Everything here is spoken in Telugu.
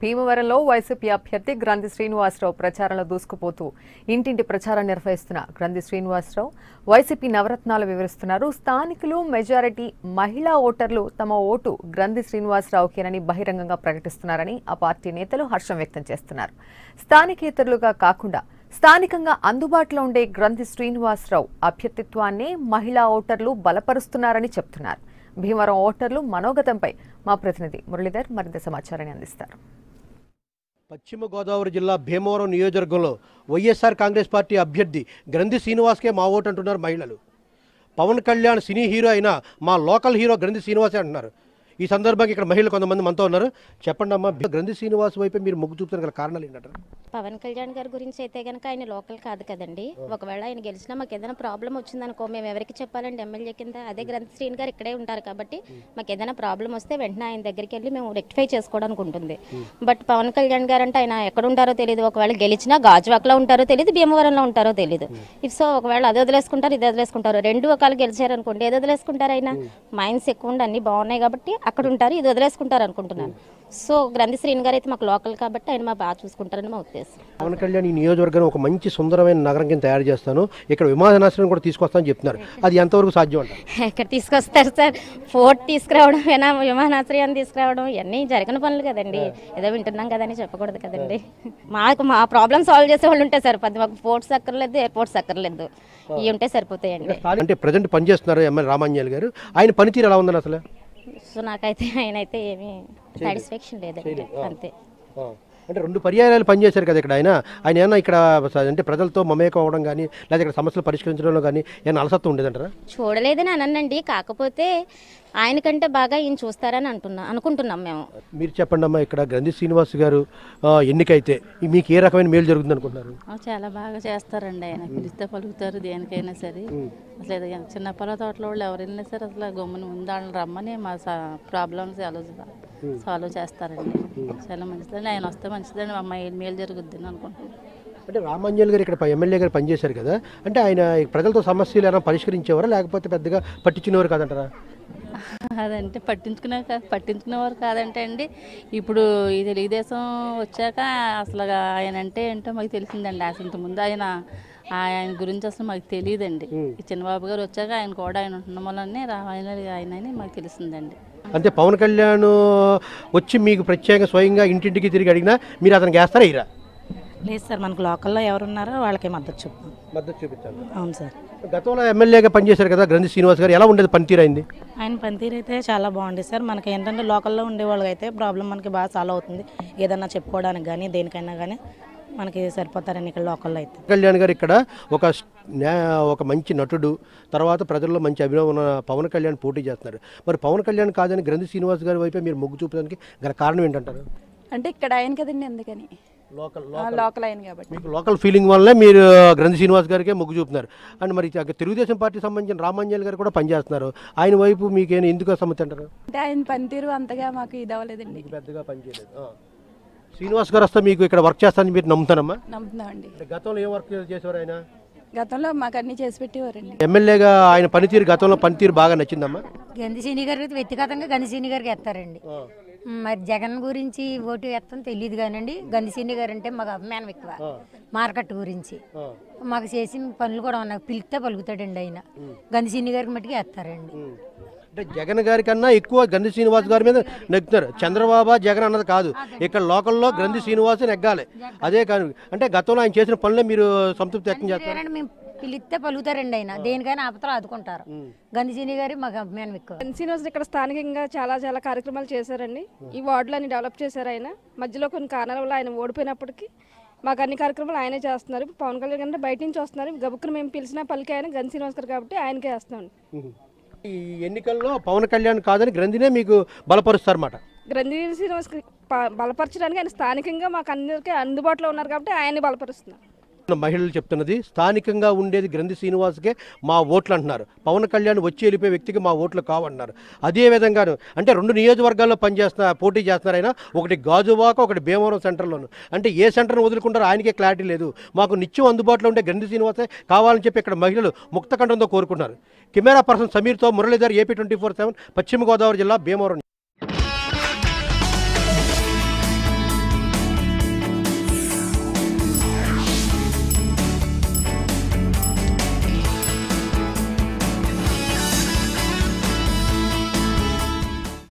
భీమవరంలో వైసీపీ అభ్యర్థి గ్రంథి శ్రీనివాసరావు ప్రచారంలో దూసుకుపోతూ ఇంటింటి ప్రచారం నిర్వహిస్తున్న గ్రంథి శ్రీనివాసరావు వైసీపీ నవరత్నాలు వివరిస్తున్నారు స్థానికులు మెజారిటీ మహిళా ఓటర్లు తమ ఓటు గ్రంథి శ్రీనివాసరావుకేనని బహిరంగంగా ప్రకటిస్తున్నారని ఆ పార్టీ నేతలు హర్షం వ్యక్తం చేస్తున్నారు స్థానికేతరులుగా కాకుండా స్థానికంగా అందుబాటులో ఉండే గ్రంథి శ్రీనివాసరావు అభ్యర్థిత్వాన్ని మహిళా ఓటర్లు బలపరుస్తున్నారని చెప్తున్నారు భీమవరం ఓటర్లు మనోగతంపై మా ప్రతినిధి మురళీధర్ మరింత సమాచారాన్ని అందిస్తారు పశ్చిమ గోదావరి జిల్లా భీమవరం నియోజకవర్గంలో వైఎస్ఆర్ కాంగ్రెస్ పార్టీ అభ్యర్థి గ్రంథి శ్రీనివాస్కే మా ఓటు అంటున్నారు మహిళలు పవన్ కళ్యాణ్ సినీ హీరో అయినా మా లోకల్ హీరో గ్రంథి శ్రీనివాసే అంటున్నారు ఈ సందర్భంగా ఇక్కడ మహిళలు కొంతమంది మనతో ఉన్నారు చెప్పండి అమ్మా గ్రంథి శ్రీనివాస్ వైపు మీరు మొగ్గు చూపుతున్న గల కారణాలు ఏంటంటారు పవన్ కళ్యాణ్ గారి గురించి అయితే కనుక ఆయన లోకల్ కాదు కదండి ఒకవేళ ఆయన గెలిచినా మాకు ఏదైనా ప్రాబ్లం వచ్చిందనుకో మేము ఎవరికి చెప్పాలండి ఎమ్మెల్యే కింద అదే గ్రంథి శ్రీని గారు ఇక్కడే ఉంటారు కాబట్టి మాకు ఏదైనా ప్రాబ్లం వస్తే వెంటనే ఆయన దగ్గరికి వెళ్ళి మేము రెక్టిఫై చేసుకోవడానికి ఉంటుంది బట్ పవన్ కళ్యాణ్ గారు అంటే ఆయన ఎక్కడ ఉంటారో తెలియదు ఒకవేళ గెలిచినా గాజువాక్లో ఉంటారో తెలియదు భీమవరంలో ఉంటారో తెలియదు ఇఫ్ సో ఒకవేళ అది వదిలేసుకుంటారు ఇది వదిలేసుకుంటారు రెండు ఒకవేళ గెలిచారనుకోండి ఏదో వదిలేసుకుంటారు ఆయన మైండ్స్ ఎక్కువ ఉండి అన్నీ బాగున్నాయి కాబట్టి అక్కడ ఉంటారు ఇది వదిలేసుకుంటారు అనుకుంటున్నాను సో గ్రంథి శ్రీని గారు అయితే మాకు లోకల్ కాబట్టి ఆయన మా బాగా చూసుకుంటారని మా ఉద్దేశం పవన్ కళ్యాణ్ ఈ నియోజకవర్గం ఒక మంచి సుందరమైన నగరం కింద తయారు చేస్తాను ఇక్కడ విమానాశ్రయం కూడా తీసుకొస్తాను చెప్తున్నారు అది ఎంతవరకు సాధ్యం అంటే ఇక్కడ తీసుకొస్తారు సార్ ఫోర్ట్ తీసుకురావడం ఏనా విమానాశ్రయాన్ని తీసుకురావడం ఇవన్నీ జరగని పనులు కదండి ఏదో వింటున్నాం కదని చెప్పకూడదు కదండి మాకు మా ప్రాబ్లమ్ సాల్వ్ చేసే వాళ్ళు ఉంటే సార్ పది మాకు ఫోర్ట్స్ అక్కర్లేదు ఎయిర్పోర్ట్స్ అక్కర్లేదు ఇవి ఉంటే సరిపోతాయండి అంటే ప్రజెంట్ పనిచేస్తున్నారు ఎమ్మెల్యే రామాంజల్ గారు ఆయన పనితీరు ఎలా ఉందని అసలు సో నాకైతే ఆయన అయితే ఏమీ సాటిస్ఫాక్షన్ లేదండి అంతే అంటే రెండు పర్యాయాలు పనిచేశారు కదా ఇక్కడ ఆయన ఆయన ఏమన్నా ఇక్కడ అంటే ప్రజలతో మమేకం అవ్వడం కానీ లేదా ఇక్కడ సమస్యలు పరిష్కరించడంలో కానీ ఏమైనా అలసత్వం ఉండేదంటారా చూడలేదని అనండి కాకపోతే ఆయనకంటే బాగా ఈయన చూస్తారని అంటున్నా అనుకుంటున్నాం మేము మీరు చెప్పండి అమ్మా ఇక్కడ గ్రంథి శ్రీనివాస్ గారు ఎన్నికైతే మీకు ఏ రకమైన మేలు జరుగుతుంది అనుకుంటున్నారు చాలా బాగా చేస్తారండి ఆయన పిలిస్తే పలుకుతారు దేనికైనా సరే అసలు చిన్న పొల తోటలో వాళ్ళు ఎవరైనా సరే అసలు గమ్మున ఉందా రమ్మని మా ప్రాబ్లమ్స్ ఆలోచన సాల్వ్ hmm. చేస్తారండి చాలా hmm. మంచిదండి ఆయన వస్తే మంచిదండి అమ్మాయి మేలు జరుగుద్దని అనుకుంటున్నాను అంటే రామాంజల్ గారు ఇక్కడ ఎమ్మెల్యే గారు పనిచేశారు కదా అంటే ఆయన ప్రజలతో సమస్యలు ఏమైనా పరిష్కరించేవారా లేకపోతే పెద్దగా పట్టించినవారు కాదంటారా అదంటే పట్టించుకునే పట్టించుకునేవారు కాదంటే అండి ఇప్పుడు ఈ తెలుగుదేశం వచ్చాక అసలు ఆయన అంటే ఏంటో మాకు తెలిసిందండి అసలు ముందు ఆయన ఆయన గురించి అసలు మాకు తెలియదండి చిన్నబాబు గారు వచ్చాక ఆయన కూడా ఆయన ఉండడం వల్లనే ఆయన అని మాకు తెలిసిందండి అంటే పవన్ కళ్యాణ్ వచ్చి మీకు ప్రత్యేకంగా స్వయంగా ఇంటింటికి తిరిగి అడిగినా మీరు అతనికి వేస్తారా ఇరా లేదు సార్ మనకు లోకల్లో ఎవరున్నారో వాళ్ళకి మద్దతు చూపుతాం మద్దతు చూపించాలి అవును సార్ గతంలో ఎమ్మెల్యేగా పనిచేశారు కదా గ్రంథి శ్రీనివాస్ గారు ఎలా ఉండేది పనితీరు అయింది ఆయన పనితీరు అయితే చాలా బాగుంది సార్ మనకి ఏంటంటే లోకల్లో ఉండే వాళ్ళకి అయితే ప్రాబ్లం మనకి బాగా సాల్వ్ అవుతుంది ఏదన్నా చెప్పుకోవడానికి కానీ దేనికైనా కానీ మనకి సరిపోతారని ఇక్కడ లోకల్లో అయితే కళ్యాణ్ గారు ఇక్కడ ఒక ఒక మంచి నటుడు తర్వాత ప్రజల్లో మంచి అభినవం ఉన్న పవన్ కళ్యాణ్ పోటీ చేస్తున్నారు మరి పవన్ కళ్యాణ్ కాదని గ్రంథి శ్రీనివాస్ గారి వైపే మీరు మొగ్గు చూపడానికి గల కారణం ఏంటంటారు అంటే ఇక్కడ ఆయన కదండి అందుకని లోకల్ లోకల్ అయింది కాబట్టి మీకు లోకల్ ఫీలింగ్ వల్లే మీరు గ్రంథి శ్రీనివాస్ గారికే మొగ్గు చూపుతున్నారు అండ్ మరి తెలుగుదేశం పార్టీ సంబంధించిన రామాంజల్ గారు కూడా పనిచేస్తున్నారు ఆయన వైపు మీకు ఏమైనా ఎందుకు సమ్మతి అంటారు అంటే ఆయన పనితీరు అంతగా మాకు ఇది అవ్వలేదండి పెద్దగా పనిచేయలేదు శ్రీనివాస్ గారు వస్తే మీకు ఇక్కడ వర్క్ చేస్తానని మీరు నమ్ముతారమ్మా నమ్ముతున్నామండి గతంలో ఏం వర్క్ చేసేవారు ఆయన గతంలో మాకు అన్ని చేసి పెట్టేవారండి ఎమ్మెల్యేగా ఆయన పనితీరు గతంలో పనితీరు బాగా నచ్చిందమ్మా గంధిశీని గారు వ్యక్తిగతంగా గంధిశీని గారికి ఎత్తారండి మరి జగన్ గురించి ఓటు ఎత్తని తెలియదు కానండి గంధిశీని గారు అంటే మాకు అభిమానం ఎక్కువ మార్కెట్ గురించి మాకు చేసిన పనులు కూడా ఉన్నాయి పిలిస్తే పలుకుతాడండి ఆయన గంధిశీని గారికి మట్టుకు ఎత్తారండి అంటే జగన్ గారి కన్నా ఎక్కువ గ్రంథి శ్రీనివాస్ గారి మీద నెగ్గుతారు చంద్రబాబు జగన్ అన్నది కాదు ఇక్కడ లోకల్లో గ్రంథి శ్రీనివాస్ నెగ్గాలి అదే కాదు అంటే గతంలో ఆయన చేసిన పనులే మీరు సంతృప్తి వ్యక్తం చేస్తారు పిలిస్తే పలుకుతారండి ఆయన దేనికైనా ఆపతలు ఆదుకుంటారు గంధిజీని గారి మాకు అభిమానం ఎక్కువ గంధిశ్రీనివాస్ ఇక్కడ స్థానికంగా చాలా చాలా కార్యక్రమాలు చేశారండి ఈ వార్డులు అన్ని డెవలప్ చేశారు ఆయన మధ్యలో కొన్ని కారణాల వల్ల ఆయన ఓడిపోయినప్పటికీ మాకు అన్ని కార్యక్రమాలు ఆయనే చేస్తున్నారు పవన్ కళ్యాణ్ గారు బయట నుంచి వస్తున్నారు గబుక్కును మేము పిలిచినా పలికి ఆయన గంధిశ్రీనివాస్ శ్రీనివాస్ గారు కాబట్టి ఆయనకే వేస్తున్నాం ఈ ఎన్నికల్లో పవన్ కళ్యాణ్ కాదని గ్రంథినే మీకు బలపరుస్తారన్నమాట గ్రంథి శ్రీనివాస్ బలపరచడానికి ఆయన స్థానికంగా మాకు అందరికీ అందుబాటులో ఉన్నారు కాబట్టి ఆయన్ని బలపరుస్తున్నారు మహిళలు చెప్తున్నది స్థానికంగా ఉండేది గ్రంథి శ్రీనివాస్కే మా ఓట్లు అంటున్నారు పవన్ కళ్యాణ్ వచ్చి వెళ్ళిపోయే వ్యక్తికి మా ఓట్లు కావన్నారు అదేవిధంగా అంటే రెండు నియోజకవర్గాల్లో పనిచేస్తున్న పోటీ చేస్తున్నారు ఆయన ఒకటి గాజువాక ఒకటి భీమవరం సెంటర్లోను అంటే ఏ సెంటర్ను వదులుకుంటారో ఆయనకే క్లారిటీ లేదు మాకు నిత్యం అందుబాటులో ఉండే గ్రంథి శ్రీనివాసే కావాలని చెప్పి ఇక్కడ మహిళలు ముక్తకంఠంతో కోరుకుంటున్నారు కెమెరా పర్సన్ సమీర్తో Muralidhar AP twenty four seven Paschima Godavari జిల్లా భీమవరం